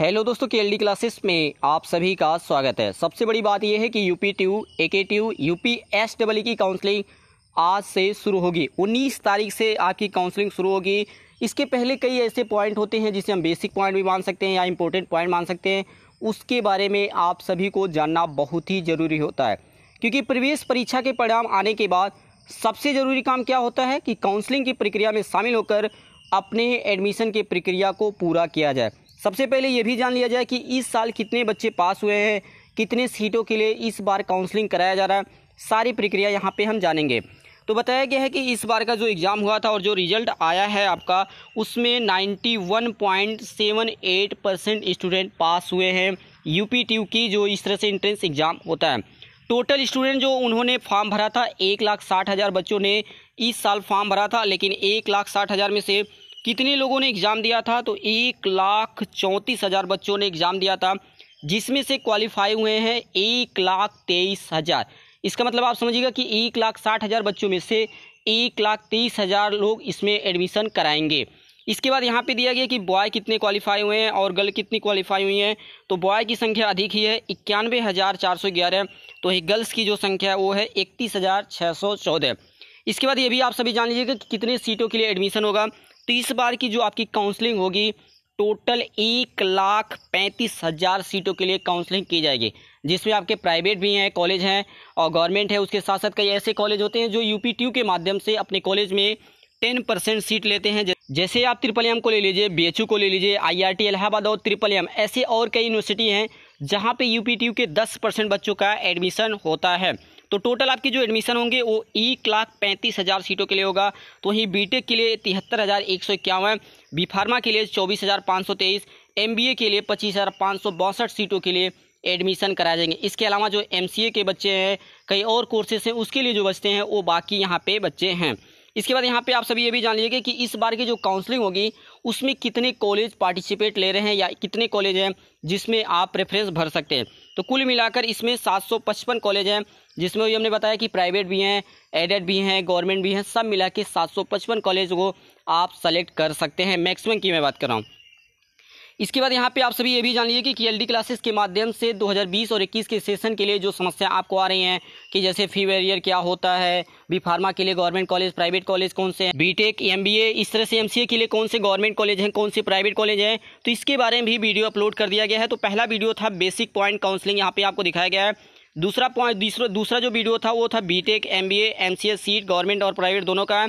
hello दोस्तों के L classes में आप सभी का स्वागत है सबसे बड़ी बात यह है कि UP TU A K TU P S double की काउंसलिंग आज से शुरू होगी 19 तारीख से आपकी काउंसलिंग शुरू होगी इसके पहले कई ऐसे पॉइंट होते हैं जिसे हम बेसिक पॉइंट भी मान सकते हैं या इंपॉर्टेंट पॉइंट मान सकते हैं उसके बारे में आप सभी को जानना बहुत ही ज़रूरी होता है क्योंकि प्रवेश परीक्षा के परिणाम आने के बाद सबसे ज़रूरी काम क्या होता है कि काउंसलिंग की प्रक्रिया में शामिल होकर अपने एडमिशन की प्रक्रिया को पूरा किया जाए सबसे पहले ये भी जान लिया जाए कि इस साल कितने बच्चे पास हुए हैं कितने सीटों के लिए इस बार काउंसलिंग कराया जा रहा है सारी प्रक्रिया यहाँ पे हम जानेंगे तो बताया गया है कि इस बार का जो एग्ज़ाम हुआ था और जो रिजल्ट आया है आपका उसमें 91.78 परसेंट स्टूडेंट पास हुए हैं यू ट्यू की जो इस तरह से इंट्रेंस एग्ज़ाम होता है टोटल स्टूडेंट जो उन्होंने फॉर्म भरा था एक लाख साठ हज़ार बच्चों ने इस साल फॉर्म भरा था लेकिन एक लाख साठ हज़ार में से कितने लोगों ने एग्ज़ाम दिया था तो एक लाख चौंतीस हज़ार बच्चों ने एग्ज़ाम दिया था जिसमें से क्वालिफाई हुए हैं एक लाख तेईस हज़ार इसका मतलब आप समझिएगा कि एक लाख साठ हज़ार बच्चों में से एक लाख तेईस हज़ार लोग इसमें एडमिशन कराएंगे इसके बाद यहाँ पे दिया गया कि बॉय कितने क्वालिफाई हुए हैं और गर्ल कितनी क्वालिफाई हुई हैं तो बॉय की संख्या अधिक ही है इक्यानवे हज़ार चार सौ ग्यारह तो ही गर्ल्स की जो संख्या है वो है इकतीस हज़ार छः सौ चौदह इसके बाद ये भी आप सभी जान लीजिएगा कि कितने सीटों के लिए एडमिशन होगा तो इस बार की जो आपकी काउंसलिंग होगी टोटल एक लाख पैंतीस हज़ार सीटों के लिए काउंसलिंग की जाएगी जिसमें आपके प्राइवेट भी हैं कॉलेज हैं और गवर्नमेंट है उसके साथ साथ कई ऐसे कॉलेज होते हैं जो यूपी ट्यू के माध्यम से अपने कॉलेज में टेन परसेंट सीट लेते हैं जैसे आप त्रिपल एम को ले लीजिए बी को ले लीजिए आई इलाहाबाद और त्रिपल एम ऐसे और कई यूनिवर्सिटी हैं जहाँ पे टी यू के दस परसेंट बच्चों का एडमिशन होता है तो टोटल आपकी जो एडमिशन होंगे वो एक लाख पैंतीस हज़ार सीटों के लिए होगा तो वहीं बीटेक के लिए तिहत्तर हज़ार एक सौ इक्यावन बी फार्मा के लिए चौबीस हज़ार पाँच सौ तेईस एम बी ए के लिए पच्चीस हज़ार पाँच सौ बासठ सीटों के लिए एडमिशन कराए जाएंगे इसके अलावा जो एम सी ए के बच्चे हैं कई और कोर्सेज हैं उसके लिए जो बचते हैं वो बाकी यहाँ पे बच्चे हैं इसके बाद यहाँ पे आप सभी ये भी जान लीजिएगा कि इस बार की जो काउंसलिंग होगी उसमें कितने कॉलेज पार्टिसिपेट ले रहे हैं या कितने कॉलेज हैं जिसमें आप प्रेफरेंस भर सकते हैं तो कुल मिलाकर इसमें 755 कॉलेज हैं जिसमें भी हमने बताया कि प्राइवेट भी हैं एडेड भी हैं गवर्नमेंट भी हैं सब मिला के सात कॉलेज को आप सेलेक्ट कर सकते हैं मैक्सिमम की मैं बात कर रहा हूँ इसके बाद यहाँ पे आप सभी ये भी जान लीजिए कि एल क्लासेस के माध्यम से 2020 और 21 के सेशन के लिए जो समस्या आपको आ रही हैं कि जैसे फी वेरियर क्या होता है बी फार्मा के लिए गवर्नमेंट कॉलेज प्राइवेट कॉलेज कौन से हैं बीटेक एमबीए इस तरह से एमसीए के लिए कौन से गवर्नमेंट कॉलेज हैं कौन से प्राइवेट कॉलेज हैं तो इसके बारे में भी वीडियो अपलोड कर दिया गया है तो पहला वीडियो था बेसिक पॉइंट काउंसलिंग यहाँ पर आपको दिखाया गया है दूसरा पॉइंट दूसरा दूसरा जो वीडियो था वो था B Tech MBA MCS seat government और प्राइवेट दोनों का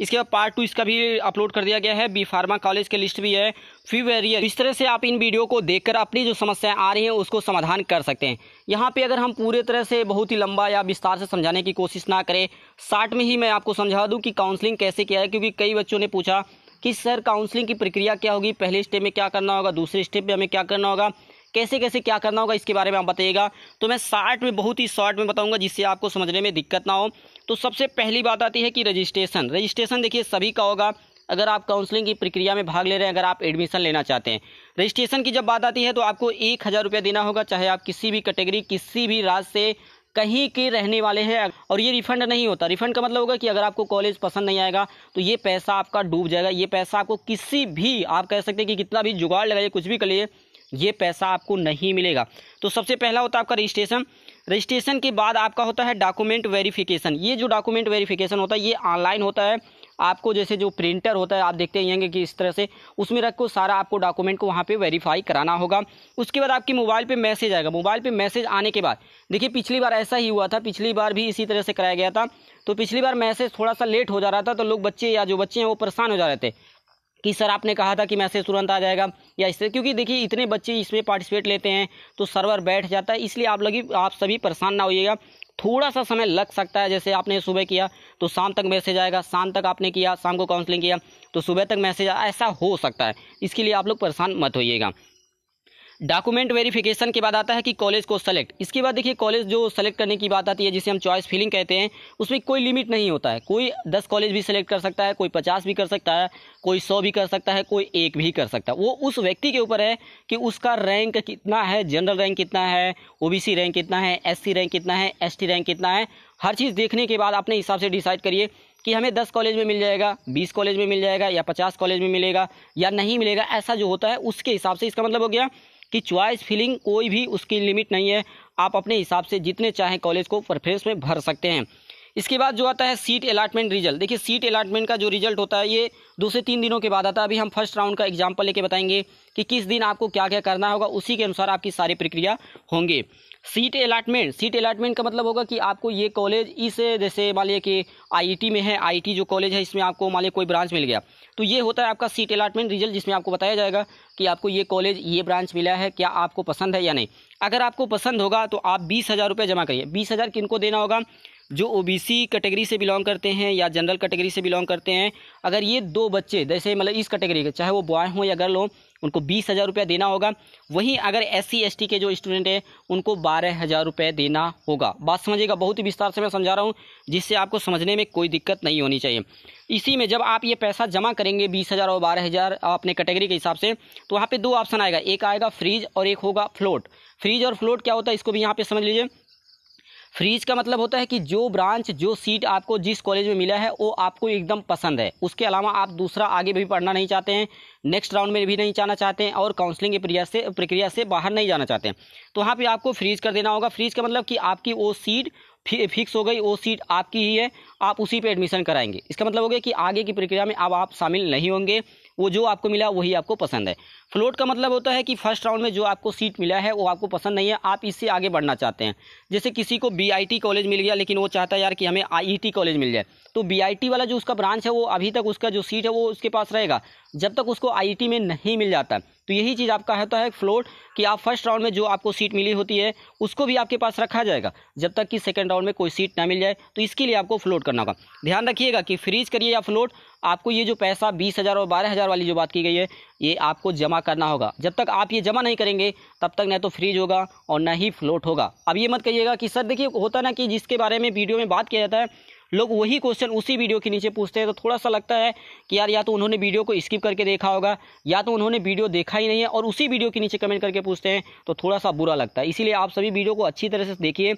इसके बाद पार्ट टू इसका भी अपलोड कर दिया गया है बी फार्मा कॉलेज के लिस्ट भी है फी वेरियर इस तरह से आप इन वीडियो को देखकर अपनी जो समस्याएं आ रही हैं उसको समाधान कर सकते हैं यहाँ पे अगर हम पूरे तरह से बहुत ही लंबा या विस्तार से समझाने की कोशिश ना करें शार्ट में ही मैं आपको समझा दूँ कि काउंसलिंग कैसे किया है क्योंकि कई बच्चों ने पूछा कि सर काउंसलिंग की प्रक्रिया क्या होगी पहले स्टेप में क्या करना होगा दूसरे स्टेप में हमें क्या करना होगा कैसे कैसे क्या करना होगा इसके बारे में आप बताइएगा तो मैं शार्ट में बहुत ही शॉर्ट में बताऊँगा जिससे आपको समझने में दिक्कत ना हो तो सबसे पहली बात आती है कि रजिस्ट्रेशन रजिस्ट्रेशन देखिए सभी का होगा अगर आप काउंसलिंग की प्रक्रिया में भाग ले रहे हैं अगर आप एडमिशन लेना चाहते हैं रजिस्ट्रेशन की जब बात आती है तो आपको एक हज़ार रुपया देना होगा चाहे आप किसी भी कैटेगरी किसी भी राज्य से कहीं के रहने वाले हैं और ये रिफंड नहीं होता रिफंड का मतलब होगा कि अगर आपको कॉलेज पसंद नहीं आएगा तो ये पैसा आपका डूब जाएगा ये पैसा आपको किसी भी आप कह सकते हैं कि कितना भी जुगाड़ लगाइए कुछ भी कर लिए ये पैसा आपको नहीं मिलेगा तो सबसे पहला होता है आपका रजिस्ट्रेशन रजिस्ट्रेशन के बाद आपका होता है डॉक्यूमेंट वेरिफिकेशन ये जो डॉक्यूमेंट वेरिफिकेशन होता है ये ऑनलाइन होता है आपको जैसे जो प्रिंटर होता है आप देखते ही होंगे कि इस तरह से उसमें रख को सारा आपको डॉक्यूमेंट को वहाँ पे वेरीफाई कराना होगा उसके बाद आपके मोबाइल पे मैसेज आएगा मोबाइल पे मैसेज आने के बाद देखिए पिछली बार ऐसा ही हुआ था पिछली बार भी इसी तरह से कराया गया था तो पिछली बार मैसेज थोड़ा सा लेट हो जा रहा था तो लोग बच्चे या जो बच्चे हैं वो परेशान हो जा रहे थे कि सर आपने कहा था कि मैसेज तुरंत आ जाएगा या इससे क्योंकि देखिए इतने बच्चे इसमें पार्टिसिपेट लेते हैं तो सर्वर बैठ जाता है इसलिए आप लगी आप सभी परेशान ना होइएगा थोड़ा सा समय लग सकता है जैसे आपने सुबह किया तो शाम तक मैसेज आएगा शाम तक आपने किया शाम को काउंसलिंग किया तो सुबह तक मैसेज ऐसा हो सकता है इसके लिए आप लोग परेशान मत होइएगा डॉक्यूमेंट वेरिफिकेशन के बाद आता है कि कॉलेज को सेलेक्ट इसके बाद देखिए कॉलेज जो सेलेक्ट करने की बात आती है जिसे हम चॉइस फिलिंग कहते हैं उसमें कोई लिमिट नहीं होता है कोई दस कॉलेज भी सेलेक्ट कर सकता है कोई पचास भी कर सकता है कोई सौ भी कर सकता है कोई एक भी कर सकता है वो उस व्यक्ति के ऊपर है कि उसका रैंक कितना है जनरल रैंक कितना है ओ रैंक कितना है एस रैंक कितना है एस रैंक कितना है हर चीज़ देखने के बाद अपने हिसाब से डिसाइड करिए कि हमें दस कॉलेज में मिल जाएगा बीस कॉलेज में मिल जाएगा या पचास कॉलेज में मिलेगा या नहीं मिलेगा ऐसा जो होता है उसके हिसाब से इसका मतलब हो गया कि च्वाइस फिलिंग कोई भी उसकी लिमिट नहीं है आप अपने हिसाब से जितने चाहें कॉलेज को प्रफ्रेंस में भर सकते हैं इसके बाद जो आता है सीट अलाटमेंट रिजल्ट देखिए सीट अलाटमेंट का जो रिजल्ट होता है ये दो से तीन दिनों के बाद आता है अभी हम फर्स्ट राउंड का एग्जाम्पल लेके बताएंगे कि किस दिन आपको क्या क्या करना होगा उसी के अनुसार आपकी सारी प्रक्रिया होंगे सीट अलाटमेंट सीट अलाटमेंट का मतलब होगा कि आपको ये कॉलेज इस जैसे मान लिया कि आई में है आई जो कॉलेज है इसमें आपको मान लिया कोई ब्रांच मिल गया तो ये होता है आपका सीट अलाटमेंट रिजल्ट जिसमें आपको बताया जाएगा कि आपको ये कॉलेज ये ब्रांच मिला है क्या आपको पसंद है या नहीं अगर आपको पसंद होगा तो आप बीस हज़ार रुपये जमा करिए बीस हज़ार किनको देना होगा जो सी कैटेगरी से बिलोंग करते हैं या जनरल कैटेगरी से बिलोंग करते हैं अगर ये दो बच्चे जैसे मतलब इस कैटेगरी के चाहे वो बॉय हों या गर्ल हों उनको बीस हज़ार रुपया देना होगा वहीं अगर एस सी के जो स्टूडेंट हैं उनको बारह हज़ार रुपये देना होगा बात समझिएगा बहुत ही विस्तार से मैं समझा रहा हूँ जिससे आपको समझने में कोई दिक्कत नहीं होनी चाहिए इसी में जब आप ये पैसा जमा करेंगे बीस हज़ार और बारह हज़ार अपने कैटेगरी के हिसाब से तो वहाँ पे दो ऑप्शन आएगा एक आएगा फ्रीज और एक होगा फ्लोट फ्रीज और फ्लोट क्या होता है इसको भी यहाँ पे समझ लीजिए फ्रीज का मतलब होता है कि जो ब्रांच जो सीट आपको जिस कॉलेज में मिला है वो आपको एकदम पसंद है उसके अलावा आप दूसरा आगे भी पढ़ना नहीं चाहते हैं नेक्स्ट राउंड में भी नहीं जाना चाहते हैं और काउंसलिंग की प्रक्रिया से प्रक्रिया से बाहर नहीं जाना चाहते हैं तो वहाँ पर आपको फ्रीज कर देना होगा फ्रीज का मतलब कि आपकी वो सीट फि, फिक्स हो गई वो सीट आपकी ही है आप उसी पर एडमिशन कराएंगे इसका मतलब हो गया कि आगे की प्रक्रिया में अब आप शामिल नहीं होंगे वो जो आपको मिला वही आपको पसंद है फ्लोट का मतलब होता है कि फर्स्ट राउंड में जो आपको सीट मिला है वो आपको पसंद नहीं है आप इससे आगे बढ़ना चाहते हैं जैसे किसी को बी कॉलेज मिल गया लेकिन वो चाहता है यार कि हमें आई e कॉलेज मिल जाए तो बी वाला जो उसका ब्रांच है वो अभी तक उसका जो सीट है वो उसके पास रहेगा जब तक उसको आई e में नहीं मिल जाता तो यही चीज़ आपका होता है फ्लोट तो कि आप फर्स्ट राउंड में जो आपको सीट मिली होती है उसको भी आपके पास रखा जाएगा जब तक कि सेकेंड राउंड में कोई सीट ना मिल जाए तो इसके लिए आपको फ्लोट करना होगा ध्यान रखिएगा कि फ्रीज करिए या फ्लोट आपको ये जो पैसा बीस हज़ार और बारह हज़ार वाली जो बात की गई है ये आपको जमा करना होगा जब तक आप ये जमा नहीं करेंगे तब तक ना तो फ्रीज होगा और ना ही फ्लोट होगा अब ये मत कहिएगा कि सर देखिए होता ना कि जिसके बारे में वीडियो में बात किया जाता है लोग वही क्वेश्चन उसी वीडियो के नीचे पूछते हैं तो थोड़ा सा लगता है कि यार या तो उन्होंने वीडियो को स्किप करके देखा होगा या तो उन्होंने वीडियो देखा ही नहीं है और उसी वीडियो के नीचे कमेंट करके पूछते हैं तो थोड़ा सा बुरा लगता है इसीलिए आप सभी वीडियो को अच्छी तरह से देखिए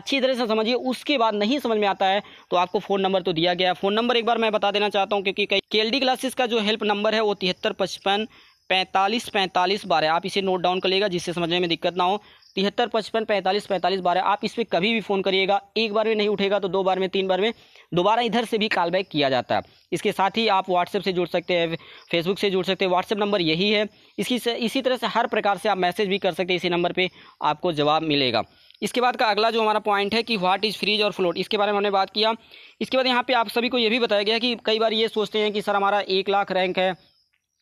अच्छी तरह से समझिए उसके बाद नहीं समझ में आता है तो आपको फ़ोन नंबर तो दिया गया फ़ोन नंबर एक बार मैं बता देना चाहता हूँ क्योंकि के क्लासेस का जो हेल्प नंबर है वो तिहत्तर पचपन पैंतालीस पैंतालीस बारह आप इसे नोट डाउन कर लेगा जिससे समझने में दिक्कत ना हो तिहत्तर पचपन पैंतालीस पैंतालीस बारह आप इस पर कभी भी फ़ोन करिएगा एक बार में नहीं उठेगा तो दो बार में तीन बार में दोबारा इधर से भी कॉल बैक किया जाता है इसके साथ ही आप व्हाट्सएप से जुड़ सकते हैं फेसबुक से जुड़ सकते हैं व्हाट्सएप नंबर यही है इसकी से, इसी तरह से हर प्रकार से आप मैसेज भी कर सकते हैं इसी नंबर पर आपको जवाब मिलेगा इसके बाद का अगला जो हमारा पॉइंट है कि व्हाट इज़ फ्रीज और फ्लोट इसके बारे में हमने बात किया इसके बाद यहाँ पे आप सभी को ये भी बताया गया कि कई बार ये सोचते हैं कि सर हमारा एक लाख रैंक है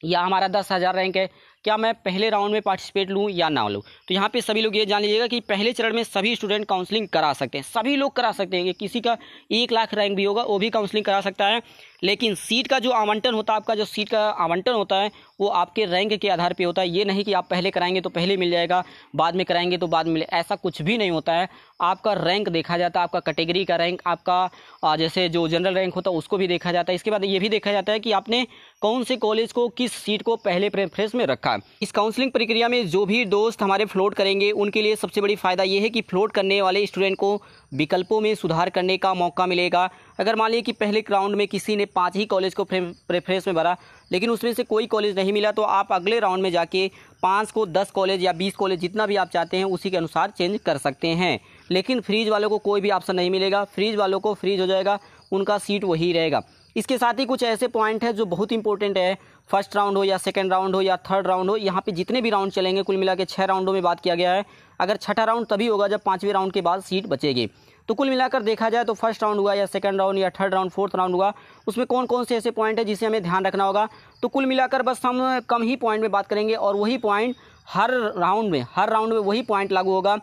या हमारा दस हज़ार रैंक है क्या मैं पहले राउंड में पार्टिसिपेट लूँ या ना लूँ तो यहाँ पे सभी लोग ये जान लीजिएगा कि पहले चरण में सभी स्टूडेंट काउंसलिंग करा सकते हैं सभी लोग करा सकते हैं किसी का एक लाख रैंक भी होगा वो भी काउंसलिंग करा सकता है लेकिन सीट का जो आवंटन होता है आपका जो सीट का आवंटन होता है वो आपके रैंक के आधार पे होता है ये नहीं कि आप पहले कराएंगे तो पहले मिल जाएगा बाद में कराएंगे तो बाद में मिले ऐसा कुछ भी नहीं होता है आपका रैंक देखा जाता है आपका कैटेगरी का रैंक आपका जैसे जो जनरल रैंक होता है उसको भी देखा जाता है इसके बाद ये भी देखा जाता है कि आपने कौन से कॉलेज को किस सीट को पहले प्रेफरेंस में रखा रखा है इस काउंसलिंग प्रक्रिया में जो भी दोस्त हमारे फ्लोट करेंगे उनके लिए सबसे बड़ी फ़ायदा ये है कि फ्लोट करने वाले स्टूडेंट को विकल्पों में सुधार करने का मौका मिलेगा अगर मान लीजिए कि पहले राउंड में किसी ने पाँच ही कॉलेज को प्रेफरेंस में भरा लेकिन उसमें से कोई कॉलेज नहीं मिला तो आप अगले राउंड में जाके पाँच को दस कॉलेज या बीस कॉलेज जितना भी आप चाहते हैं उसी के अनुसार चेंज कर सकते हैं लेकिन फ्रीज वालों को कोई भी ऑप्शन नहीं मिलेगा फ्रीज वालों को फ्रीज हो जाएगा उनका सीट वही रहेगा इसके साथ ही कुछ ऐसे पॉइंट है जो बहुत इंपॉर्टेंट है फर्स्ट राउंड हो या सेकेंड राउंड हो या थर्ड राउंड हो यहाँ पे जितने भी राउंड चलेंगे कुल मिला के छः राउंडों में बात किया गया है अगर छठा राउंड तभी होगा जब पाँचवें राउंड के बाद सीट बचेगी तो कुल मिलाकर देखा जाए तो फर्स्ट राउंड हुआ या सेकंड राउंड या थर्ड राउंड फोर्थ राउंड हुआ उसमें कौन कौन से ऐसे पॉइंट है जिसे हमें ध्यान रखना होगा तो कुल मिलाकर बस हम कम ही पॉइंट में बात करेंगे और वही पॉइंट हर राउंड में हर राउंड में वही पॉइंट लागू होगा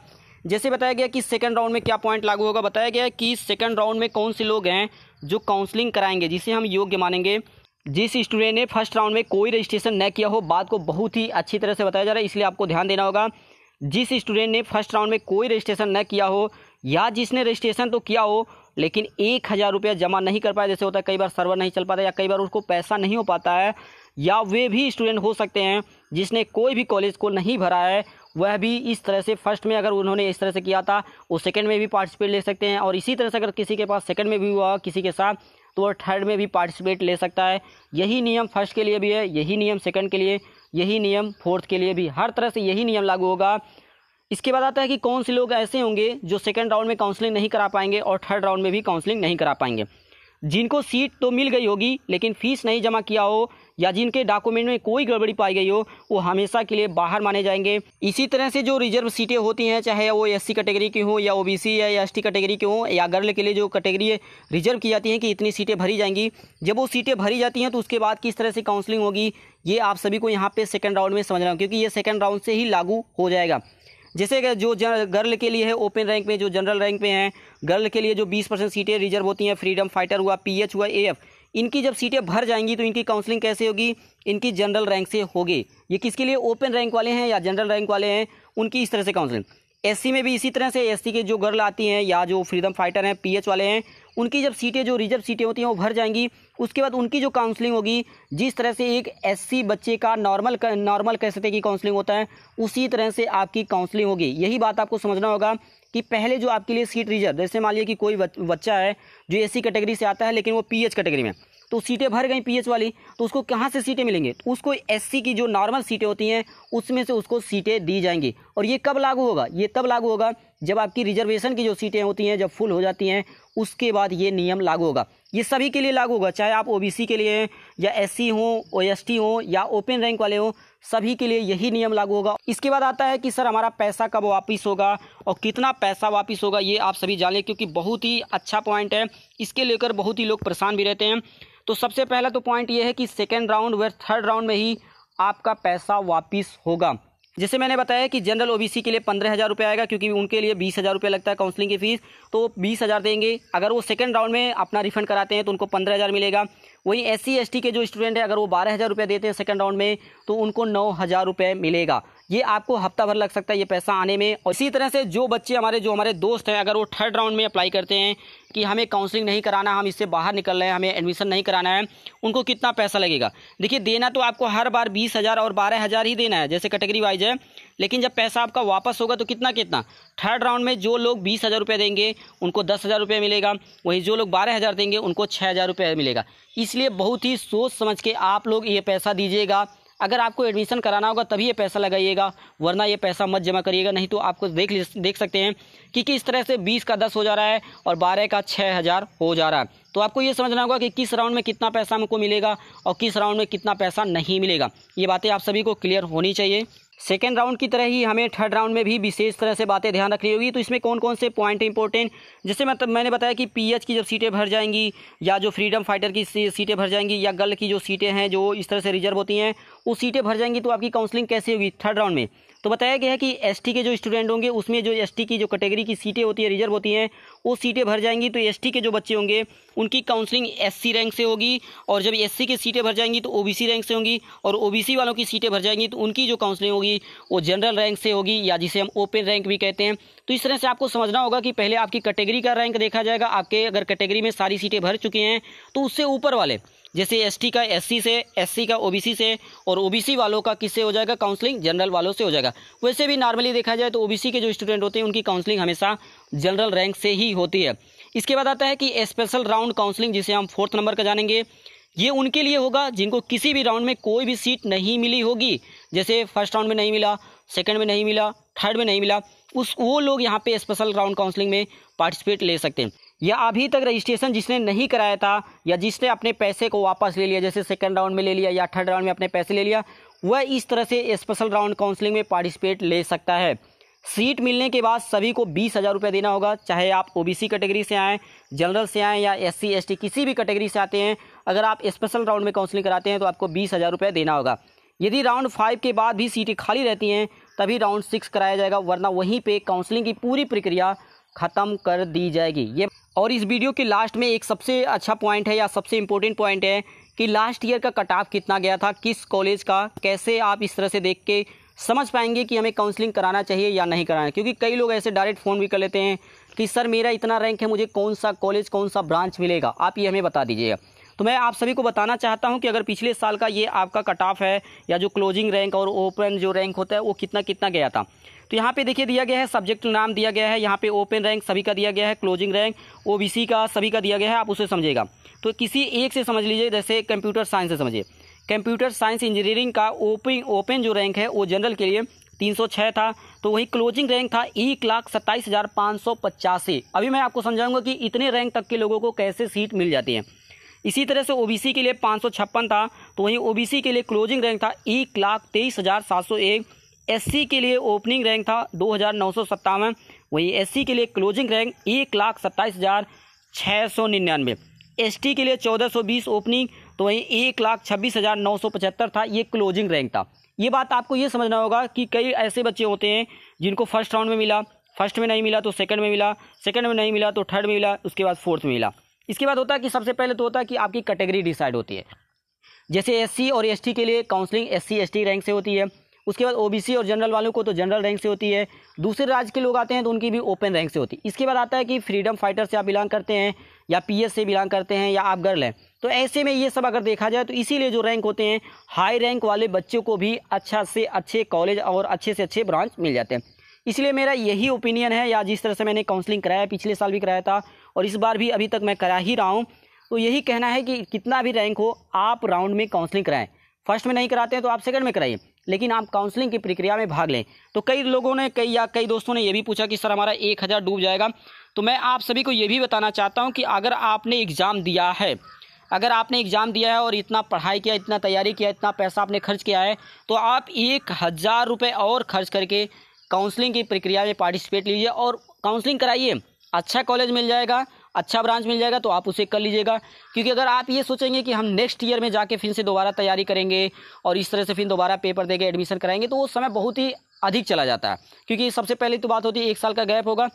जैसे बताया गया कि सेकंड राउंड में क्या पॉइंट लागू होगा बताया गया कि सेकंड राउंड में कौन से लोग हैं जो काउंसलिंग कराएंगे जिसे हम योग्य मानेंगे जिस स्टूडेंट ने फर्स्ट राउंड में कोई रजिस्ट्रेशन न किया हो बात को बहुत ही अच्छी तरह से बताया जा रहा है इसलिए आपको ध्यान देना होगा जिस स्टूडेंट ने फर्स्ट राउंड में कोई रजिस्ट्रेशन न किया हो या जिसने रजिस्ट्रेशन तो किया हो लेकिन एक हज़ार रुपया जमा नहीं कर पाया जैसे होता है कई बार सर्वर नहीं चल पाता या कई बार उसको पैसा नहीं हो पाता है या वे भी स्टूडेंट हो सकते हैं जिसने कोई भी कॉलेज को नहीं भरा है वह भी इस तरह से फर्स्ट में अगर उन्होंने इस तरह से किया था वो सेकंड में भी पार्टिसिपेट ले सकते हैं और इसी तरह से अगर किसी के पास सेकंड में भी हुआ किसी के साथ तो वह थर्ड में भी पार्टिसिपेट ले सकता है यही नियम फर्स्ट के लिए भी है यही नियम सेकंड के लिए यही नियम फोर्थ के लिए भी हर तरह से यही नियम लागू होगा इसके बाद आता है कि कौन से लोग ऐसे होंगे जो सेकेंड राउंड में काउंसलिंग नहीं करा पाएंगे और थर्ड राउंड में भी काउंसलिंग नहीं करा पाएंगे जिनको सीट तो मिल गई होगी लेकिन फीस नहीं जमा किया हो या जिनके डॉक्यूमेंट में कोई गड़बड़ी पाई गई हो वो हमेशा के लिए बाहर माने जाएंगे इसी तरह से जो रिजर्व सीटें होती हैं चाहे वो एस कैटेगरी की हों या ओ या एस कैटेगरी की हों या गर्ल के लिए जो कैटेगरी रिजर्व की जाती है कि इतनी सीटें भरी जाएंगी जब वो सीटें भरी जाती हैं तो उसके बाद किस तरह से काउंसलिंग होगी ये आप सभी को यहाँ पे सेकेंड राउंड में समझ रहा हूँ क्योंकि ये सेकेंड राउंड से ही लागू हो जाएगा जैसे अगर जो गर्ल के लिए है ओपन रैंक में जो जनरल रैंक में है गर्ल के लिए जो 20 परसेंट सीटें रिजर्व होती हैं फ्रीडम फाइटर हुआ पीएच हुआ एएफ इनकी जब सीटें भर जाएंगी तो इनकी काउंसलिंग कैसे होगी इनकी जनरल रैंक से होगी ये किसके लिए ओपन रैंक वाले हैं या जनरल रैंक वाले हैं उनकी इस तरह से काउंसलिंग एस में भी इसी तरह से एस के जो गर्ल आती हैं या जो फ्रीडम फाइटर हैं पी वाले हैं उनकी जब सीटें जो रिजर्व सीटें होती हैं वो भर जाएंगी उसके बाद उनकी जो काउंसलिंग होगी जिस तरह से एक एससी बच्चे का नॉर्मल नॉर्मल कह सकते की काउंसलिंग होता है उसी तरह से आपकी काउंसलिंग होगी यही बात आपको समझना होगा कि पहले जो आपके लिए सीट रिजर्व जैसे मान लिया कि कोई बच्चा है जो एसी कैटेगरी से आता है लेकिन वो पीएच कैटेगरी में तो सीटें भर गई पीएच वाली तो उसको कहाँ से सीटें मिलेंगी तो उसको एससी की जो नॉर्मल सीटें होती हैं उसमें से उसको सीटें दी जाएंगी और ये कब लागू होगा ये तब लागू होगा जब आपकी रिजर्वेशन की जो सीटें होती हैं जब फुल हो जाती हैं उसके बाद ये नियम लागू होगा ये सभी के लिए लागू होगा चाहे आप ओबीसी के लिए हैं या एससी हो ओएसटी हो या ओपन रैंक वाले हो सभी के लिए यही नियम लागू होगा इसके बाद आता है कि सर हमारा पैसा कब वापस होगा और कितना पैसा वापस होगा ये आप सभी जानें क्योंकि बहुत ही अच्छा पॉइंट है इसके लेकर बहुत ही लोग परेशान भी रहते हैं तो सबसे पहला तो पॉइंट ये है कि सेकेंड राउंड व थर्ड राउंड में ही आपका पैसा वापस होगा जैसे मैंने बताया कि जनरल ओबीसी के लिए पंद्रह हज़ार रुपये आएगा क्योंकि उनके लिए बीस हज़ार रुपये लगता है काउंसलिंग की फ़ीस तो बीस हज़ार देंगे अगर वो सेकंड राउंड में अपना रिफंड कराते हैं तो उनको पंद्रह हज़ार मिलेगा वहीं एस सी के जो स्टूडेंट है अगर वो बारह हज़ार रुपये देते हैं सेकेंड राउंड में तो उनको नौ हज़ार रुपये मिलेगा ये आपको हफ्ता भर लग सकता है ये पैसा आने में और इसी तरह से जो बच्चे हमारे जो हमारे दोस्त हैं अगर वो थर्ड राउंड में अप्लाई करते हैं कि हमें काउंसलिंग नहीं कराना हम इससे बाहर निकल रहे हैं हमें एडमिशन नहीं कराना है उनको कितना पैसा लगेगा देखिए देना तो आपको हर बार बीस हज़ार और बारह हज़ार ही देना है जैसे कैटेगरी वाइज है लेकिन जब पैसा आपका वापस होगा तो कितना कितना थर्ड राउंड में जो लोग बीस हज़ार रुपये देंगे उनको दस हज़ार रुपये मिलेगा वहीं जो लोग बारह हज़ार देंगे उनको छः हज़ार रुपये मिलेगा इसलिए बहुत ही सोच समझ के आप लोग ये पैसा दीजिएगा अगर आपको एडमिशन कराना होगा तभी ये पैसा लगाइएगा वरना ये पैसा मत जमा करिएगा नहीं तो आपको देख देख सकते हैं कि किस तरह से बीस का दस हो जा रहा है और बारह का छः हज़ार हो जा रहा है तो आपको ये समझना होगा कि किस राउंड में कितना पैसा हमको मिलेगा और किस राउंड में कितना पैसा नहीं मिलेगा ये बातें आप सभी को क्लियर होनी चाहिए सेकेंड राउंड की तरह ही हमें थर्ड राउंड में भी विशेष तरह से बातें ध्यान रखनी होगी तो इसमें कौन कौन से पॉइंट इंपॉर्टेंट जैसे मतलब मैंने बताया कि पीएच की जब सीटें भर जाएंगी या जो फ्रीडम फाइटर की सीटें भर जाएंगी या गर्ल की जो सीटें हैं जो इस तरह से रिजर्व होती हैं वो सीटें भर जाएंगी तो आपकी काउंसलिंग कैसे होगी थर्ड राउंड में तो बताया गया है कि एसटी के जो स्टूडेंट होंगे उसमें जो एसटी की जो कैटेगरी की सीटें होती है रिजर्व होती हैं वो सीटें भर जाएंगी तो एसटी के जो बच्चे होंगे उनकी काउंसलिंग एससी रैंक से होगी और जब एससी की सीटें भर जाएंगी तो ओबीसी रैंक से होंगी और ओबीसी वालों की सीटें भर जाएंगी तो उनकी जो काउंसलिंग होगी वो जनरल रैंक से होगी या जिसे हम ओपन रैंक भी कहते हैं तो इस तरह से आपको समझना होगा कि पहले आपकी कैटेगरी का रैंक देखा जाएगा आपके अगर कैटेगरी में सारी सीटें भर चुकी हैं तो उससे ऊपर वाले जैसे एसटी का एससी से एससी का ओबीसी से और ओबीसी वालों का किससे हो जाएगा काउंसलिंग जनरल वालों से हो जाएगा वैसे भी नॉर्मली देखा जाए तो ओबीसी के जो स्टूडेंट होते हैं उनकी काउंसलिंग हमेशा जनरल रैंक से ही होती है इसके बाद आता है कि स्पेशल राउंड काउंसलिंग जिसे हम फोर्थ नंबर का जानेंगे ये उनके लिए होगा जिनको किसी भी राउंड में कोई भी सीट नहीं मिली होगी जैसे फर्स्ट राउंड में नहीं मिला सेकेंड में नहीं मिला थर्ड में नहीं मिला उस वो लोग यहाँ पे स्पेशल राउंड काउंसलिंग में पार्टिसिपेट ले सकते हैं या अभी तक रजिस्ट्रेशन जिसने नहीं कराया था या जिसने अपने पैसे को वापस ले लिया जैसे सेकंड राउंड में ले लिया या थर्ड राउंड में अपने पैसे ले लिया वह इस तरह से स्पेशल राउंड काउंसलिंग में पार्टिसिपेट ले सकता है सीट मिलने के बाद सभी को बीस हज़ार रुपये देना होगा चाहे आप ओबीसी कैटेगरी से आएँ जनरल से आएँ या एस सी किसी भी कैटेगरी से आते हैं अगर आप स्पेशल राउंड में काउंसलिंग कराते हैं तो आपको बीस हज़ार रुपये देना होगा यदि राउंड फाइव के बाद भी सीटें खाली रहती हैं तभी राउंड सिक्स कराया जाएगा वरना वहीं पर काउंसलिंग की पूरी प्रक्रिया ख़त्म कर दी जाएगी ये और इस वीडियो के लास्ट में एक सबसे अच्छा पॉइंट है या सबसे इम्पोर्टेंट पॉइंट है कि लास्ट ईयर का कट ऑफ कितना गया था किस कॉलेज का कैसे आप इस तरह से देख के समझ पाएंगे कि हमें काउंसलिंग कराना चाहिए या नहीं कराना क्योंकि कई लोग ऐसे डायरेक्ट फ़ोन भी कर लेते हैं कि सर मेरा इतना रैंक है मुझे कौन सा कॉलेज कौन सा ब्रांच मिलेगा आप ये हमें बता दीजिएगा तो मैं आप सभी को बताना चाहता हूं कि अगर पिछले साल का ये आपका कट ऑफ है या जो क्लोजिंग रैंक और ओपन जो रैंक होता है वो कितना कितना गया था तो यहाँ पे देखिए दिया गया है सब्जेक्ट नाम दिया गया है यहाँ पे ओपन रैंक सभी का दिया गया है क्लोजिंग रैंक ओ का सभी का दिया गया है आप उसे समझेगा तो किसी एक से समझ लीजिए जैसे कंप्यूटर साइंस से समझिए कंप्यूटर साइंस इंजीनियरिंग का ओपन ओपन जो रैंक है वो जनरल के लिए 306 था तो वही क्लोजिंग रैंक था एक लाख सत्ताईस हज़ार पाँच सौ पचासी अभी मैं आपको समझाऊंगा कि इतने रैंक तक के लोगों को कैसे सीट मिल जाती है इसी तरह से ओबीसी के लिए पाँच था तो वहीं ओबीसी के लिए क्लोजिंग रैंक था एक लाख तेईस हज़ार सात सौ एक एस के लिए ओपनिंग रैंक था दो हज़ार नौ सौ सत्तावन वहीं एस के लिए क्लोजिंग रैंक एक लाख सत्ताईस हज़ार छः सौ निन्यानवे एस के लिए चौदह सौ बीस ओपनिंग तो वहीं एक लाख छब्बीस हज़ार नौ सौ पचहत्तर था ये क्लोजिंग रैंक था ये बात आपको ये समझना होगा कि कई ऐसे बच्चे होते हैं जिनको फर्स्ट राउंड में मिला फर्स्ट में नहीं मिला तो सेकंड में मिला सेकंड में नहीं मिला तो थर्ड में मिला उसके बाद फोर्थ में मिला इसके बाद होता है कि सबसे पहले तो होता है कि आपकी कैटेगरी डिसाइड होती है जैसे एससी और एसटी के लिए काउंसलिंग एससी एसटी रैंक से होती है उसके बाद ओबीसी और जनरल वालों को तो जनरल रैंक से होती है दूसरे राज्य के लोग आते हैं तो उनकी भी ओपन रैंक से होती है इसके बाद आता है कि फ्रीडम फाइटर से आप बिलोंग करते हैं या पी से बिलोंग करते हैं या आप गर्ल हैं तो ऐसे में ये सब अगर देखा जाए तो इसीलिए जो रैंक होते हैं हाई रैंक वाले बच्चों को भी अच्छा से अच्छे कॉलेज और अच्छे से अच्छे ब्रांच मिल जाते हैं इसलिए मेरा यही ओपिनियन है या जिस तरह से मैंने काउंसलिंग कराया पिछले साल भी कराया था और इस बार भी अभी तक मैं करा ही रहा हूँ तो यही कहना है कि कितना भी रैंक हो आप राउंड में काउंसलिंग कराएं फर्स्ट में नहीं कराते हैं तो आप सेकंड में कराइए लेकिन आप काउंसलिंग की प्रक्रिया में भाग लें तो कई लोगों ने कई या कई दोस्तों ने यह भी पूछा कि सर हमारा एक हज़ार डूब जाएगा तो मैं आप सभी को ये भी बताना चाहता हूँ कि अगर आपने एग्ज़ाम दिया है अगर आपने एग्ज़ाम दिया है और इतना पढ़ाई किया इतना तैयारी किया इतना पैसा आपने खर्च किया है तो आप एक हज़ार रुपये और खर्च करके काउंसलिंग की प्रक्रिया में पार्टिसिपेट लीजिए और काउंसलिंग कराइए अच्छा कॉलेज मिल जाएगा अच्छा ब्रांच मिल जाएगा तो आप उसे कर लीजिएगा क्योंकि अगर आप ये सोचेंगे कि हम नेक्स्ट ईयर में जाके फिर से दोबारा तैयारी करेंगे और इस तरह से फिर दोबारा पेपर देके एडमिशन कराएंगे तो वो समय बहुत ही अधिक चला जाता है क्योंकि सबसे पहले तो बात होती है एक साल का गैप होगा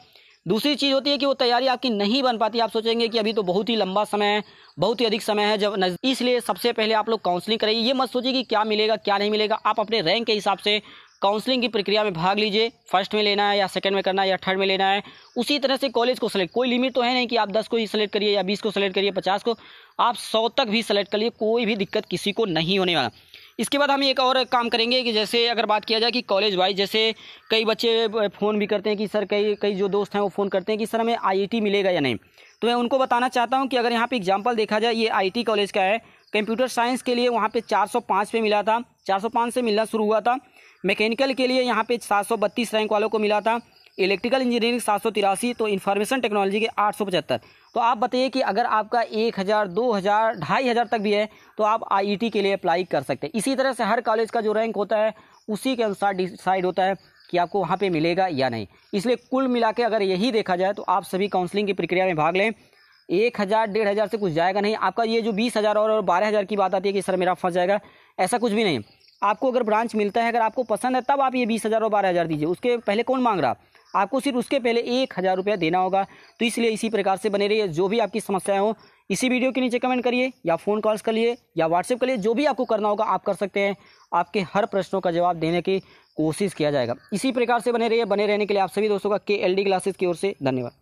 दूसरी चीज़ होती है कि वो तैयारी आपकी नहीं बन पाती आप सोचेंगे कि अभी तो बहुत ही लंबा समय है बहुत ही अधिक समय है जब इसलिए सबसे पहले आप लोग काउंसलिंग करिए ये मत सोचिए कि क्या मिलेगा क्या नहीं मिलेगा आप अपने रैंक के हिसाब से काउंसलिंग की प्रक्रिया में भाग लीजिए फर्स्ट में लेना है या सेकंड में करना है या थर्ड में लेना है उसी तरह से कॉलेज को सेलेक्ट कोई लिमिट तो है नहीं कि आप दस को ही सेलेक्ट करिए या बीस को सेलेक्ट करिए पचास को आप सौ तक भी सेलेक्ट करिए कोई भी दिक्कत किसी को नहीं होने वाला इसके बाद हम एक और काम करेंगे कि जैसे अगर बात किया जाए कि कॉलेज वाइज जैसे कई बच्चे फ़ोन भी करते हैं कि सर कई कई जो दोस्त हैं वो फ़ोन करते हैं कि सर हमें आईआईटी मिलेगा या नहीं तो मैं उनको बताना चाहता हूं कि अगर यहाँ पे एग्जांपल देखा जाए ये आईटी कॉलेज का है कंप्यूटर साइंस के लिए वहाँ पे 405 पे मिला था 405 से मिलना शुरू हुआ था मैकेनिकल के लिए यहाँ पे सात रैंक वालों को मिला था इलेक्ट्रिकल इंजीनियरिंग सात सौ तिरासी तो इन्फॉर्मेशन टेक्नोलॉजी के आठ सौ पचहत्तर तो आप बताइए कि अगर आपका एक हज़ार दो हज़ार ढाई हज़ार तक भी है तो आप आईईटी के लिए अप्लाई कर सकते हैं इसी तरह से हर कॉलेज का जो रैंक होता है उसी के अनुसार डिसाइड होता है कि आपको वहाँ पर मिलेगा या नहीं इसलिए कुल मिला के अगर यही देखा जाए तो आप सभी काउंसलिंग की प्रक्रिया में भाग लें एक हज़ार डेढ़ हज़ार से कुछ जाएगा नहीं आपका ये जो बीस हज़ार और बारह हज़ार की बात आती है कि सर मेरा फंस जाएगा ऐसा कुछ भी नहीं आपको अगर ब्रांच मिलता है अगर आपको पसंद है तब आप ये बीस हज़ार और बारह हज़ार दीजिए उसके पहले कौन मांग रहा आपको सिर्फ उसके पहले एक हज़ार रुपया देना होगा तो इसलिए इसी प्रकार से बने रहिए जो भी आपकी समस्याएं हो इसी वीडियो के नीचे कमेंट करिए या फ़ोन कॉल्स करिए या व्हाट्सएप करिए जो भी आपको करना होगा आप कर सकते हैं आपके हर प्रश्नों का जवाब देने की कोशिश किया जाएगा इसी प्रकार से बने रहिए बने रहने के लिए आप सभी दोस्तों का के एल क्लासेस की ओर से धन्यवाद